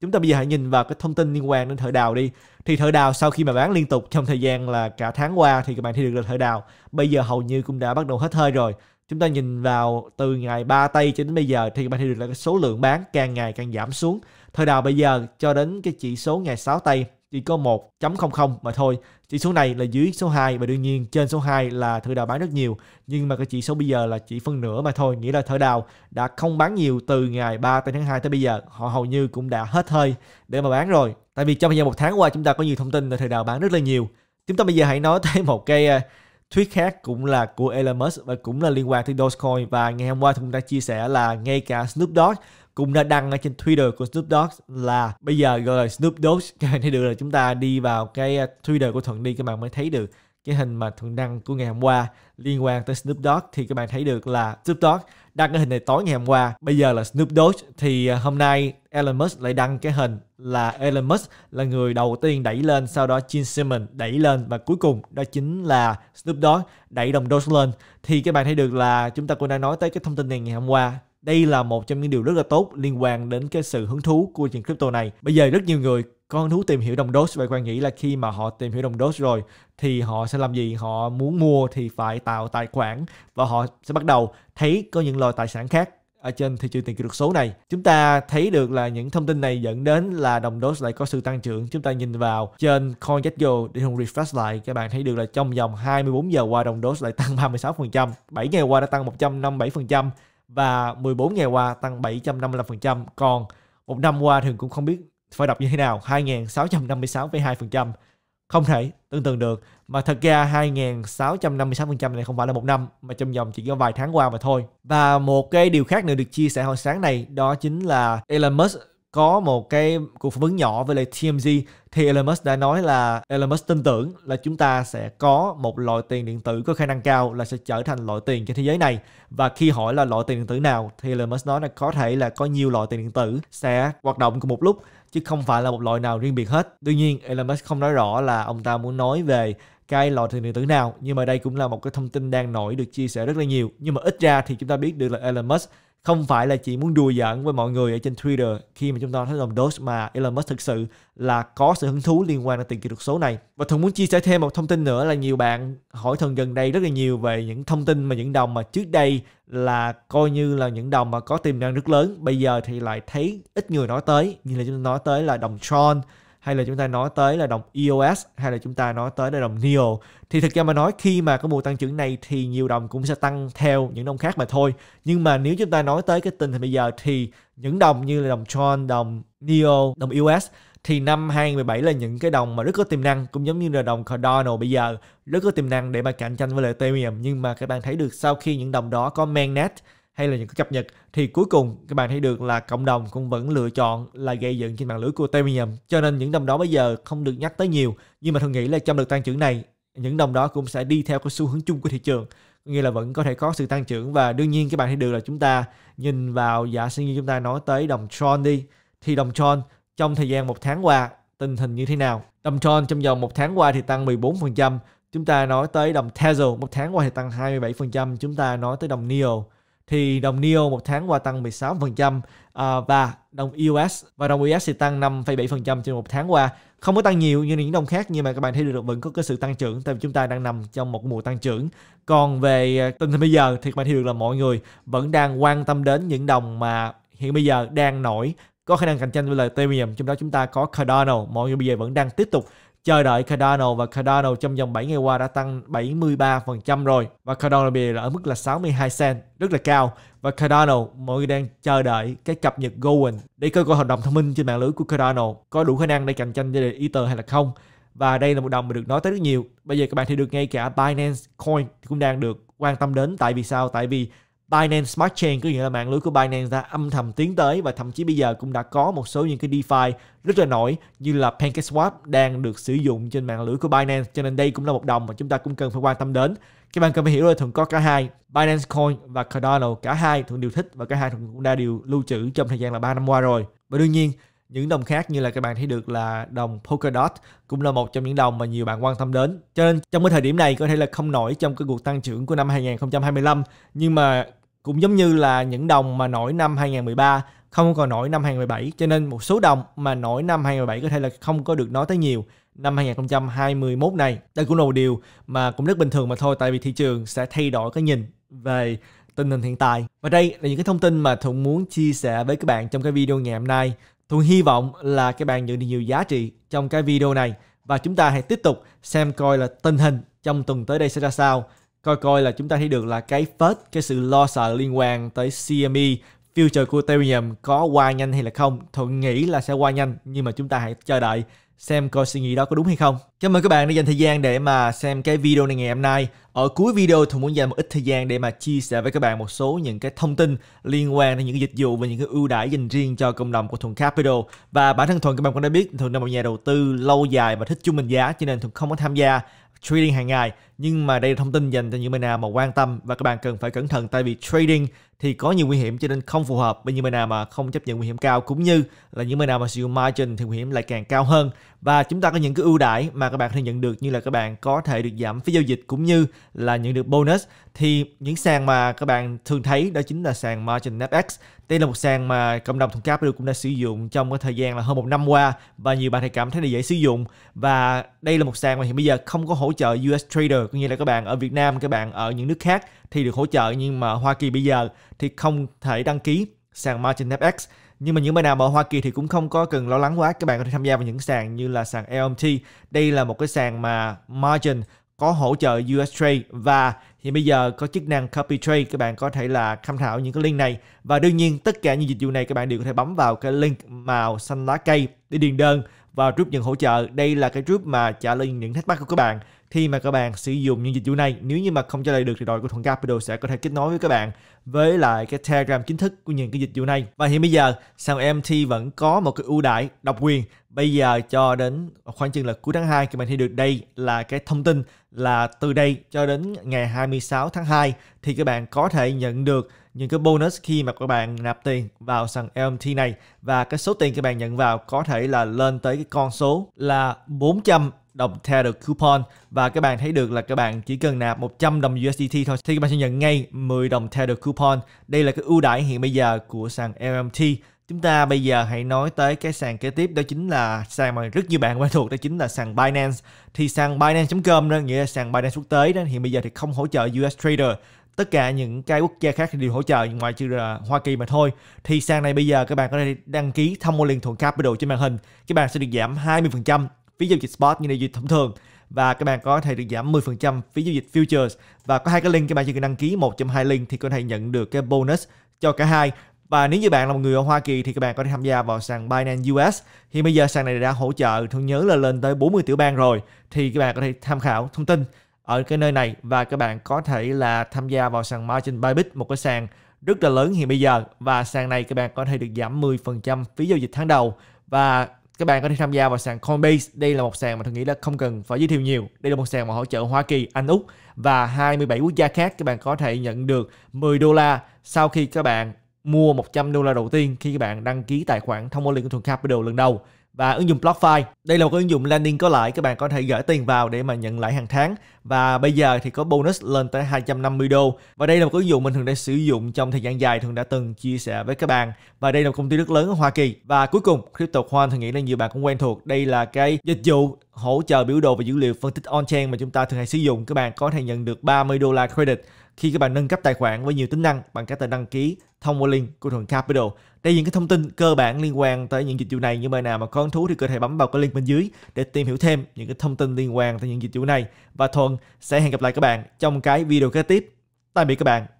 chúng ta bây giờ hãy nhìn vào cái thông tin liên quan đến thợ đào đi thì thợ đào sau khi mà bán liên tục trong thời gian là cả tháng qua thì các bạn thấy được là thợ đào bây giờ hầu như cũng đã bắt đầu hết hơi rồi chúng ta nhìn vào từ ngày 3 tây cho đến bây giờ thì các bạn thấy được là cái số lượng bán càng ngày càng giảm xuống thời đào bây giờ cho đến cái chỉ số ngày 6 tây chỉ có 1.00 mà thôi. Chỉ số này là dưới số 2 và đương nhiên trên số 2 là thợ đào bán rất nhiều. Nhưng mà cái chỉ số bây giờ là chỉ phân nửa mà thôi, nghĩa là thợ đào đã không bán nhiều từ ngày 3 tới tháng 2 tới bây giờ. Họ hầu như cũng đã hết hơi để mà bán rồi. Tại vì trong thời gian một tháng qua chúng ta có nhiều thông tin là thợ đào bán rất là nhiều. Chúng ta bây giờ hãy nói tới một cái ờ, tweet khác cũng là của Elon Musk và cũng là liên quan tới Dogecoin và ngày hôm qua chúng ta chia sẻ là ngay cả Snoop Dogg cũng đã đăng ở trên Twitter của Snoop Dogg là bây giờ gọi là Snoop Dogg thì được là chúng ta đi vào cái à, Twitter của Thuận đi các bạn mới thấy được cái hình mà Thuận đăng của ngày hôm qua liên quan tới Snoop Dogg thì các bạn thấy được là Snoop Dogg đăng cái hình này tối ngày hôm qua bây giờ là Snoop Dogg thì à, hôm nay Elon Musk lại đăng cái hình là Elon Musk là người đầu tiên đẩy lên sau đó Gene Simmons đẩy lên và cuối cùng đó chính là Snoop Dogg đẩy đồng Doge lên thì các bạn thấy được là chúng ta cũng đã nói tới cái thông tin này ngày hôm qua đây là một trong những điều rất là tốt liên quan đến cái sự hứng thú của những crypto này bây giờ rất nhiều người có hứng thú tìm hiểu đồng Doge và quan nghĩ là khi mà họ tìm hiểu đồng Doge rồi thì họ sẽ làm gì họ muốn mua thì phải tạo tài khoản và họ sẽ bắt đầu thấy có những loại tài sản khác ở trên thị trường tiền kỹ thuật số này. Chúng ta thấy được là những thông tin này dẫn đến là đồng Doge lại có sự tăng trưởng. Chúng ta nhìn vào trên CoinGecko để không refresh lại, các bạn thấy được là trong vòng 24 giờ qua đồng Doge lại tăng 36%, 7 ngày qua đã tăng 157%, và 14 ngày qua tăng 755%. Còn một năm qua thường cũng không biết phải đọc như thế nào, 2.656,2%. Không thể tương tự được. Mà thật ra 2.656% này không phải là một năm, mà trong vòng chỉ có vài tháng qua mà thôi. Và một cái điều khác nữa được chia sẻ hồi sáng này, đó chính là Elon Musk có một cái cuộc phỏng vấn nhỏ với lại TMZ thì Elon Musk đã nói là Elon Musk tin tưởng là chúng ta sẽ có một loại tiền điện tử có khả năng cao là sẽ trở thành loại tiền trên thế giới này và khi hỏi là loại tiền điện tử nào thì Elon Musk nói là có thể là có nhiều loại tiền điện tử sẽ hoạt động cùng một lúc chứ không phải là một loại nào riêng biệt hết. Tuy nhiên Elon Musk không nói rõ là ông ta muốn nói về cái lò tiền điện tử nào nhưng mà đây cũng là một cái thông tin đang nổi được chia sẻ rất là nhiều nhưng mà ít ra thì chúng ta biết được là Elon Musk không phải là chỉ muốn đùa giỡn với mọi người ở trên Twitter khi mà chúng ta thấy dòng Doge mà Elon Musk thực sự là có sự hứng thú liên quan đến tiền kỹ thuật số này. Và Thuận muốn chia sẻ thêm một thông tin nữa là nhiều bạn hỏi thần gần đây rất là nhiều về những thông tin mà những đồng mà trước đây là coi như là những đồng mà có tiềm năng rất lớn bây giờ thì lại thấy ít người nói tới như là chúng ta nói tới là đồng Tron hay là chúng ta nói tới là đồng EOS hay là chúng ta nói tới là đồng NEO thì thực ra mà nói khi mà có mùa tăng trưởng này thì nhiều đồng cũng sẽ tăng theo những đồng khác mà thôi nhưng mà nếu chúng ta nói tới cái tình hình bây giờ thì những đồng như là đồng Tron, đồng NEO, đồng EOS thì năm 2017 là những cái đồng mà rất có tiềm năng cũng giống như là đồng Cardano bây giờ rất có tiềm năng để mà cạnh tranh với lại Ethereum nhưng mà các bạn thấy được sau khi những đồng đó có mainnet hay là những cái cập nhật thì cuối cùng các bạn thấy được là cộng đồng cũng vẫn lựa chọn là gây dựng trên mạng lưới của Ethereum cho nên những đồng đó bây giờ không được nhắc tới nhiều nhưng mà tôi nghĩ là trong đợt tăng trưởng này những đồng đó cũng sẽ đi theo cái xu hướng chung của thị trường nghĩa là vẫn có thể có sự tăng trưởng và đương nhiên các bạn thấy được là chúng ta nhìn vào giả sử như chúng ta nói tới đồng Tron đi thì đồng Tron trong thời gian một tháng qua tình hình như thế nào đồng Tron trong vòng một tháng qua thì tăng 14% chúng ta nói tới đồng Tezos một tháng qua thì tăng 27% chúng ta nói tới đồng Neo thì đồng Neo một tháng qua tăng 16% à, và đồng US và đồng US thì tăng 5,7% trên một tháng qua không có tăng nhiều như những đồng khác nhưng mà các bạn thấy được vẫn có cái sự tăng trưởng tại vì chúng ta đang nằm trong một mùa tăng trưởng còn về à, tình hình bây giờ thì các bạn thấy được là mọi người vẫn đang quan tâm đến những đồng mà hiện bây giờ đang nổi có khả năng cạnh tranh với là Ethereum trong đó chúng ta có Cardano mọi người bây giờ vẫn đang tiếp tục chờ đợi Cardano và Cardano trong vòng 7 ngày qua đã tăng 73% rồi và Cardano bây giờ là ở mức là 62 cent rất là cao và Cardano mọi người đang chờ đợi cái cập nhật Gowen để coi coi hợp đồng thông minh trên mạng lưới của Cardano có đủ khả năng để cạnh tranh với Ether hay là không và đây là một đồng mà được nói tới rất nhiều bây giờ các bạn thì được ngay cả Binance Coin cũng đang được quan tâm đến tại vì sao tại vì Binance Smart Chain có nghĩa là mạng lưới của Binance đã âm thầm tiến tới và thậm chí bây giờ cũng đã có một số những cái DeFi rất là nổi như là PancakeSwap đang được sử dụng trên mạng lưới của Binance cho nên đây cũng là một đồng mà chúng ta cũng cần phải quan tâm đến. Các bạn cần phải hiểu là thường có cả hai Binance Coin và Cardano cả hai thường đều thích và cả hai thường cũng đã đều lưu trữ trong thời gian là 3 năm qua rồi. Và đương nhiên những đồng khác như là các bạn thấy được là đồng Polkadot cũng là một trong những đồng mà nhiều bạn quan tâm đến. Cho nên trong cái thời điểm này có thể là không nổi trong cái cuộc tăng trưởng của năm 2025 nhưng mà cũng giống như là những đồng mà nổi năm 2013 không còn nổi năm 2017 cho nên một số đồng mà nổi năm 2017 có thể là không có được nói tới nhiều năm 2021 này. Đây cũng là một điều mà cũng rất bình thường mà thôi tại vì thị trường sẽ thay đổi cái nhìn về tình hình hiện tại. Và đây là những cái thông tin mà Thuận muốn chia sẻ với các bạn trong cái video ngày hôm nay. Thuận hy vọng là các bạn nhận được nhiều giá trị trong cái video này và chúng ta hãy tiếp tục xem coi là tình hình trong tuần tới đây sẽ ra sao. Coi coi là chúng ta thấy được là cái phết, cái sự lo sợ liên quan tới CME future của Ethereum có qua nhanh hay là không. Thuận nghĩ là sẽ qua nhanh nhưng mà chúng ta hãy chờ đợi xem coi suy nghĩ đó có đúng hay không. Cảm ơn các bạn đã dành thời gian để mà xem cái video này ngày hôm nay. Ở cuối video Thuận muốn dành một ít thời gian để mà chia sẻ với các bạn một số những cái thông tin liên quan đến những cái dịch vụ và những cái ưu đãi dành riêng cho cộng đồng của Thuận Capital. Và bản thân Thuận các bạn cũng đã biết Thuận là một nhà đầu tư lâu dài và thích chung mình giá cho nên Thuận không có tham gia trading hàng ngày nhưng mà đây là thông tin dành cho những bên nào mà quan tâm và các bạn cần phải cẩn thận tại vì trading thì có nhiều nguy hiểm cho nên không phù hợp với những bên nào mà không chấp nhận nguy hiểm cao cũng như là những bên nào mà sử dụng margin thì nguy hiểm lại càng cao hơn và chúng ta có những cái ưu đãi mà các bạn có thể nhận được như là các bạn có thể được giảm phí giao dịch cũng như là nhận được bonus thì những sàn mà các bạn thường thấy đó chính là sàn margin fx đây là một sàn mà cộng đồng thuần capital cũng đã sử dụng trong cái thời gian là hơn một năm qua và nhiều bạn thì cảm thấy là dễ sử dụng và đây là một sàn mà hiện bây giờ không có hỗ trợ US Trader cũng như là các bạn ở Việt Nam, các bạn ở những nước khác thì được hỗ trợ nhưng mà Hoa Kỳ bây giờ thì không thể đăng ký sàn Margin FX nhưng mà những bạn nào ở Hoa Kỳ thì cũng không có cần lo lắng quá các bạn có thể tham gia vào những sàn như là sàn LMT đây là một cái sàn mà margin có hỗ trợ US Trade và thì bây giờ có chức năng Copy Trade các bạn có thể là tham khảo những cái link này và đương nhiên tất cả những dịch vụ này các bạn đều có thể bấm vào cái link màu xanh lá cây để điền đơn và group nhận hỗ trợ đây là cái group mà trả lời những thắc mắc của các bạn khi mà các bạn sử dụng những dịch vụ này nếu như mà không trả lời được thì đội của thuận capital sẽ có thể kết nối với các bạn với lại cái telegram chính thức của những cái dịch vụ này và hiện bây giờ sàn mt vẫn có một cái ưu đãi độc quyền bây giờ cho đến khoảng chừng là cuối tháng 2 thì mình thấy được đây là cái thông tin là từ đây cho đến ngày 26 tháng 2 thì các bạn có thể nhận được những cái bonus khi mà các bạn nạp tiền vào sàn LMT này và cái số tiền các bạn nhận vào có thể là lên tới cái con số là 400 đồng theo được coupon và các bạn thấy được là các bạn chỉ cần nạp 100 đồng USDT thôi thì các bạn sẽ nhận ngay 10 đồng theo được coupon. Đây là cái ưu đãi hiện bây giờ của sàn LMT Chúng ta bây giờ hãy nói tới cái sàn kế tiếp đó chính là sàn mà rất nhiều bạn quen thuộc đó chính là sàn Binance. Thì sàn Binance.com đó nghĩa là sàn Binance quốc tế đó hiện bây giờ thì không hỗ trợ US Trader. Tất cả những cái quốc gia khác thì đều hỗ trợ ngoại trừ là Hoa Kỳ mà thôi. Thì sàn này bây giờ các bạn có thể đăng ký thông qua liền thuộc Capital trên màn hình. Các bạn sẽ được giảm 20% phí giao dịch spot như là dịch thông thường và các bạn có thể được giảm 10% phí giao dịch futures và có hai cái link các bạn chỉ cần đăng ký một trong hai link thì có thể nhận được cái bonus cho cả hai và nếu như bạn là một người ở Hoa Kỳ thì các bạn có thể tham gia vào sàn Binance US. Hiện bây giờ sàn này đã hỗ trợ thương nhớ là lên tới 40 tiểu bang rồi thì các bạn có thể tham khảo thông tin ở cái nơi này và các bạn có thể là tham gia vào sàn Margin Bybit một cái sàn rất là lớn hiện bây giờ và sàn này các bạn có thể được giảm 10% phí giao dịch tháng đầu và các bạn có thể tham gia vào sàn Coinbase. Đây là một sàn mà tôi nghĩ là không cần phải giới thiệu nhiều. Đây là một sàn mà hỗ trợ Hoa Kỳ, Anh Úc và 27 quốc gia khác các bạn có thể nhận được 10 đô la sau khi các bạn mua 100 đô la đầu tiên khi các bạn đăng ký tài khoản thông qua liên của thuần Capital lần đầu và ứng dụng BlockFi. Đây là một ứng dụng landing có lãi các bạn có thể gửi tiền vào để mà nhận lãi hàng tháng và bây giờ thì có bonus lên tới 250 đô. Và đây là một ứng dụng mình thường đã sử dụng trong thời gian dài thường đã từng chia sẻ với các bạn. Và đây là một công ty rất lớn ở Hoa Kỳ. Và cuối cùng crypto CryptoCoin thì nghĩ là nhiều bạn cũng quen thuộc. Đây là cái dịch vụ hỗ trợ biểu đồ và dữ liệu phân tích on-chain mà chúng ta thường hay sử dụng. Các bạn có thể nhận được 30 đô la credit khi các bạn nâng cấp tài khoản với nhiều tính năng bằng cách đăng ký thông qua link của Thuận Capital. Đây những cái thông tin cơ bản liên quan tới những dịch vụ này. Những bạn nào mà có hứng thú thì có thể bấm vào cái link bên dưới để tìm hiểu thêm những cái thông tin liên quan tới những dịch vụ này. Và Thuận sẽ hẹn gặp lại các bạn trong cái video kế tiếp. Tạm biệt các bạn.